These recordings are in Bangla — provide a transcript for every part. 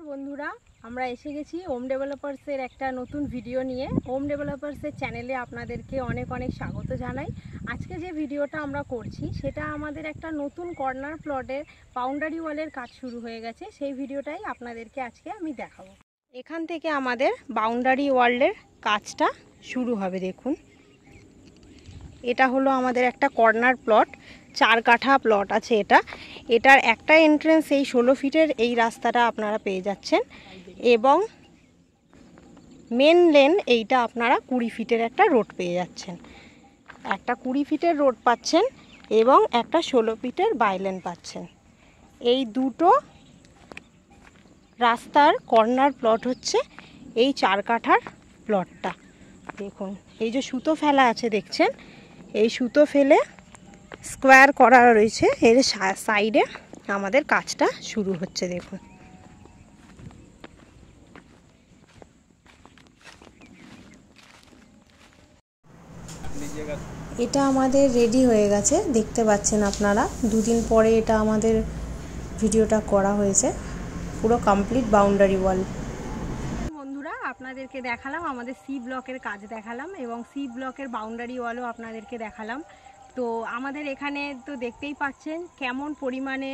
নমস্কার বন্ধুরা আমরা এসে গেছি হোম ডেভেলপার্সের একটা নতুন ভিডিও নিয়ে হোম ডেভেলপার্সের চ্যানেলে আপনাদেরকে অনেক অনেক স্বাগত জানাই আজকে যে ভিডিওটা আমরা করছি সেটা আমাদের একটা নতুন কর্নার প্লটের বাউন্ডারি ওয়ালের কাজ শুরু হয়ে গেছে সেই ভিডিওটাই আপনাদেরকে আজকে আমি দেখাবো এখান থেকে আমাদের বাউন্ডারি ওয়ালের কাজটা শুরু হবে দেখুন এটা হলো আমাদের একটা কর্নার প্লট চার কাঠা প্লট আছে এটা এটার একটা এন্ট্রেন্স এই ষোলো ফিটের এই রাস্তাটা আপনারা পেয়ে যাচ্ছেন এবং মেন লেন এইটা আপনারা কুড়ি ফিটের একটা রোড পেয়ে যাচ্ছেন একটা কুড়ি ফিটের রোড পাচ্ছেন এবং একটা ষোলো ফিটের বাইলেন পাচ্ছেন এই দুটো রাস্তার কর্নার প্লট হচ্ছে এই চার কাঠার প্লটটা দেখুন এই যে সুতো ফেলা আছে দেখছেন এই সুতো ফেলে স্কোয়ার করা রয়েছে এর সাইডে আমাদের কাজটা শুরু হচ্ছে দেখুন এটা আমাদের রেডি হয়ে গেছে দেখতে পাচ্ছেন আপনারা দুদিন পরে এটা আমাদের ভিডিওটা করা হয়েছে পুরো কমপ্লিট বাউন্ডারি ওয়াল বন্ধুরা আপনাদেরকে দেখালাম আমাদের সি ব্লকের কাজ দেখালাম এবং সি ব্লকের বাউন্ডারি ওয়ালও আপনাদেরকে দেখালাম তো আমাদের এখানে তো দেখতেই পাচ্ছেন কেমন পরিমাণে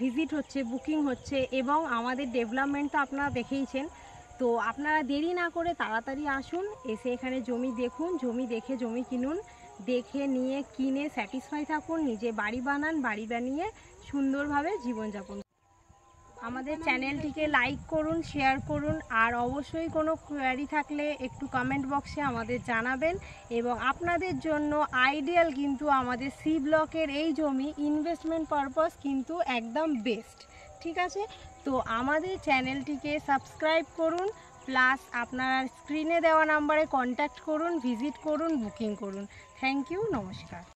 ভিজিট হচ্ছে বুকিং হচ্ছে এবং আমাদের ডেভেলপমেন্ট তো আপনারা দেখেইছেন তো আপনারা দেরি না করে তাড়াতাড়ি আসুন এসে এখানে জমি দেখুন জমি দেখে জমি কিনুন দেখে নিয়ে কিনে স্যাটিসফাই থাকুন নিজে বাড়ি বানান বাড়ি বানিয়ে সুন্দরভাবে জীবনযাপন আমাদের চ্যানেলটিকে লাইক করুন শেয়ার করুন আর অবশ্যই কোনো কোয়ারি থাকলে একটু কমেন্ট বক্সে আমাদের জানাবেন এবং আপনাদের জন্য আইডিয়াল কিন্তু আমাদের সি ব্লকের এই জমি ইনভেস্টমেন্ট পারপাস কিন্তু একদম বেস্ট ঠিক আছে তো আমাদের চ্যানেলটিকে সাবস্ক্রাইব করুন প্লাস আপনারা স্ক্রিনে দেওয়া নাম্বারে কন্ট্যাক্ট করুন ভিজিট করুন বুকিং করুন থ্যাংক ইউ নমস্কার